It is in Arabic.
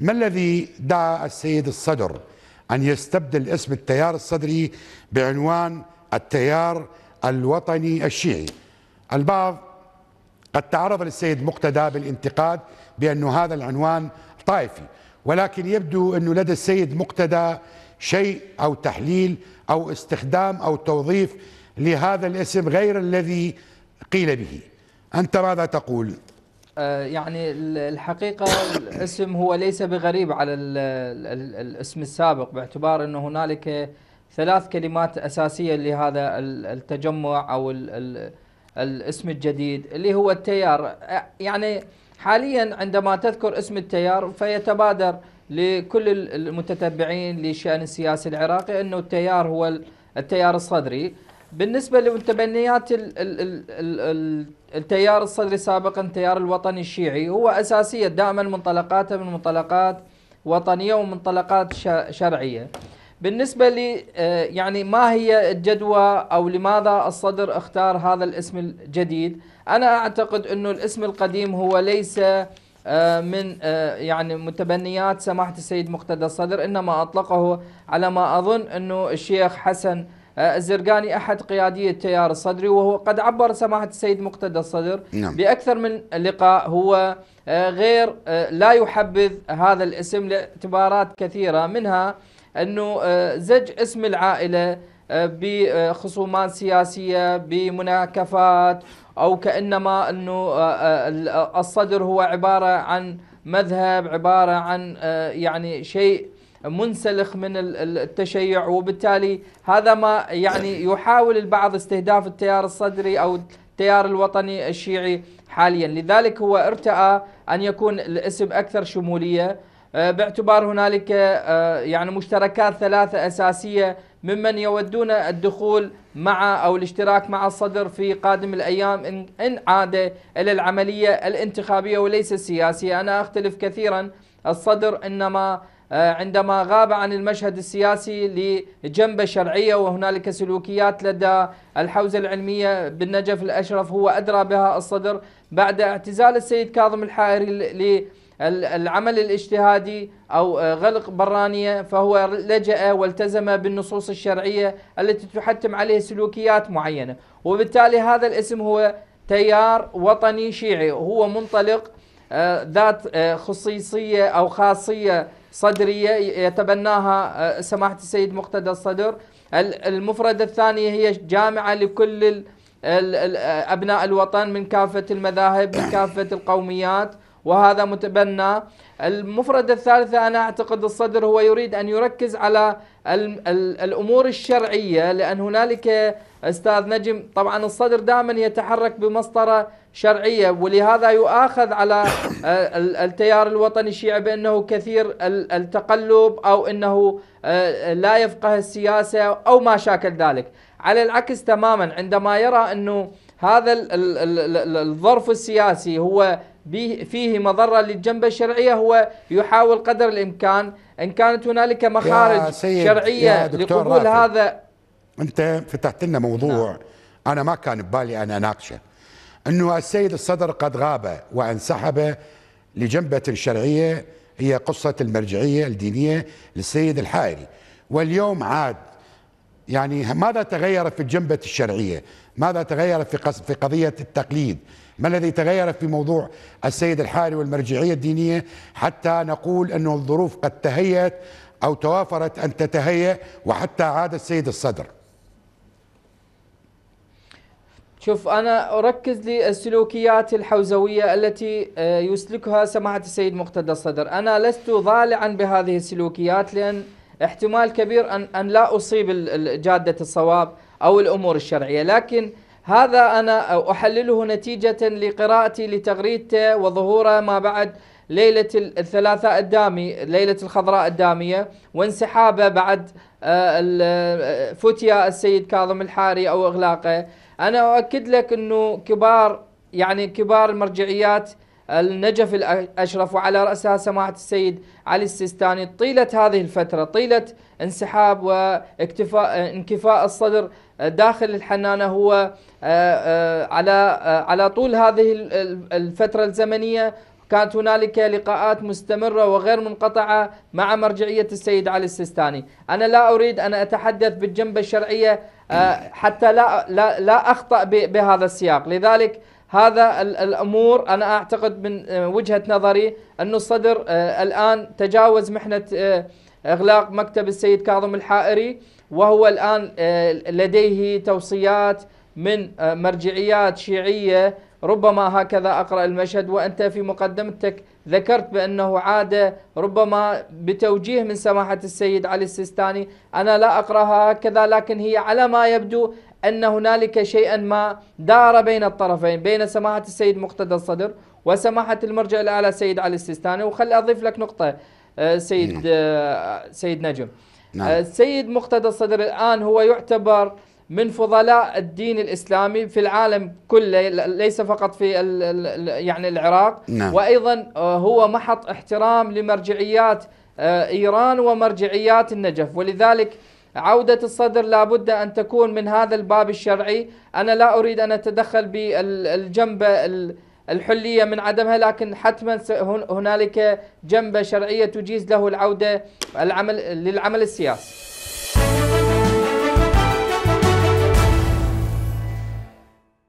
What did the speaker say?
ما الذي دعا السيد الصدر أن يستبدل اسم التيار الصدري بعنوان التيار الوطني الشيعي البعض قد تعرض للسيد مقتدى بالانتقاد بأن هذا العنوان طائفي ولكن يبدو أنه لدى السيد مقتدى شيء أو تحليل أو استخدام أو توظيف لهذا الاسم غير الذي قيل به أنت ماذا تقول؟ آه، يعني الحقيقة الاسم هو ليس بغريب على الاسم السابق باعتبار أن هنالك ثلاث كلمات أساسية لهذا التجمع أو الاسم الجديد اللي هو التيار آه، يعني حاليا عندما تذكر اسم التيار فيتبادر لكل المتتبعين للشأن السياسي العراقي أنه التيار هو التيار الصدري بالنسبة لمتبنيات التيار الصدري سابقا التيار الوطني الشيعي هو أساسية دائما منطلقاته من منطلقات وطنية ومنطلقات شرعية بالنسبة لي آه، يعني ما هي الجدوى أو لماذا الصدر اختار هذا الاسم الجديد أنا أعتقد أنه الاسم القديم هو ليس آه، من آه، يعني متبنيات سماحة السيد مقتدى الصدر إنما أطلقه على ما أظن أنه الشيخ حسن الزرقاني أحد قيادية التيار الصدري وهو قد عبر سماحة السيد مقتدى الصدر نعم. بأكثر من لقاء هو آه، غير آه، لا يحبذ هذا الاسم لاعتبارات كثيرة منها أنه آه، زج اسم العائلة بخصومات سياسية بمناكفات أو كأنما أنه الصدر هو عبارة عن مذهب عبارة عن يعني شيء منسلخ من التشيع وبالتالي هذا ما يعني يحاول البعض استهداف التيار الصدري او التيار الوطني الشيعي حاليا لذلك هو ارتأى ان يكون الاسم اكثر شموليه آه، باعتبار هنالك آه، يعني مشتركات ثلاثه اساسيه ممن يودون الدخول مع او الاشتراك مع الصدر في قادم الايام ان عاد الى العمليه الانتخابيه وليس السياسيه، انا اختلف كثيرا الصدر انما آه، عندما غاب عن المشهد السياسي لجنبة شرعية وهنالك سلوكيات لدى الحوزة العلمية بالنجف الأشرف هو أدرى بها الصدر بعد اعتزال السيد كاظم الحائري للعمل الاجتهادي أو آه، غلق برانية فهو لجأ والتزم بالنصوص الشرعية التي تحتم عليه سلوكيات معينة وبالتالي هذا الاسم هو تيار وطني شيعي هو منطلق آه، ذات خصيصية أو خاصية صدرية يتبناها آه، سماحة السيد مقتدى الصدر المفردة الثانية هي جامعة لكل أبناء الوطن من كافة المذاهب من كافة القوميات وهذا متبنى المفردة الثالثة أنا أعتقد الصدر هو يريد أن يركز على الأمور الشرعية لأن هنالك أستاذ نجم طبعا الصدر دائما يتحرك بمسطرة شرعية ولهذا يؤاخذ على آه، التيار الوطني الشيعي بأنه كثير التقلب أو أنه آه، لا يفقه السياسة أو ما شاكل ذلك على العكس تماما عندما يرى أنه هذا الظرف السياسي هو فيه مضرة للجنبة الشرعية هو يحاول قدر الإمكان إن كانت هنالك مخارج شرعية لقبول رافل. هذا أنت فتحت لنا موضوع نعم. أنا ما كان ببالي أنا أناقشه أنه السيد الصدر قد غاب وانسحب لجنبة شرعية هي قصة المرجعية الدينية للسيد الحائري واليوم عاد يعني ماذا تغير في الجنبة الشرعية ماذا تغير في في قضية التقليد ما الذي تغير في موضوع السيد الحائري والمرجعية الدينية حتى نقول أن الظروف قد تهيأت أو توافرت أن تتهيأ وحتى عاد السيد الصدر شوف أنا أركز للسلوكيات الحوزوية التي آه، يسلكها سماحة السيد مقتدى الصدر أنا لست ضالعا بهذه السلوكيات لأن احتمال كبير أن, أن لا أصيب جادة الصواب أو الأمور الشرعية لكن هذا أنا أحلله نتيجة لقراءتي لتغريدته وظهوره ما بعد ليلة الثلاثاء الدامي ليلة الخضراء الدامية وانسحابه بعد آه، آه، فتيا السيد كاظم الحاري أو إغلاقه أنا أؤكد لك أنه كبار يعني كبار المرجعيات النجف الأشرف وعلى رأسها سماحة السيد علي السيستاني طيلة هذه الفترة طيلة انسحاب واكتفاء انكفاء الصدر داخل الحنانة هو آه، على على طول هذه الفترة الزمنية كانت هنالك لقاءات مستمرة وغير منقطعة مع مرجعية السيد علي السيستاني أنا لا أريد أن أتحدث بالجنبة الشرعية آه، حتى لا, لا, لا أخطأ بهذا السياق لذلك هذا الأمور أنا أعتقد من آه، وجهة نظري أن الصدر آه، الآن تجاوز محنة إغلاق مكتب السيد كاظم الحائري وهو الآن لديه توصيات من آه، مرجعيات شيعية ربما هكذا أقرأ المشهد وأنت في مقدمتك ذكرت بأنه عادة ربما بتوجيه من سماحة السيد علي السيستاني أنا لا أقرأها هكذا لكن هي على ما يبدو أن هنالك شيئا ما دار بين الطرفين بين سماحة السيد مقتدى الصدر وسماحة المرجع الأعلى سيد علي السيستاني وخل أضيف لك نقطة آه، سيد إيه. آه، سيد نجم نعم. السيد مقتدى الصدر الآن هو يعتبر من فضلاء الدين الاسلامي في العالم كله ليس فقط في الـ يعني العراق نعم. وايضا آه، هو محط احترام لمرجعيات آه، ايران ومرجعيات النجف ولذلك عودة الصدر لابد أن تكون من هذا الباب الشرعي أنا لا أريد أن أتدخل بالجنبة الحلية من عدمها لكن حتما هنالك جنبة شرعية تجيز له العودة العمل للعمل السياسي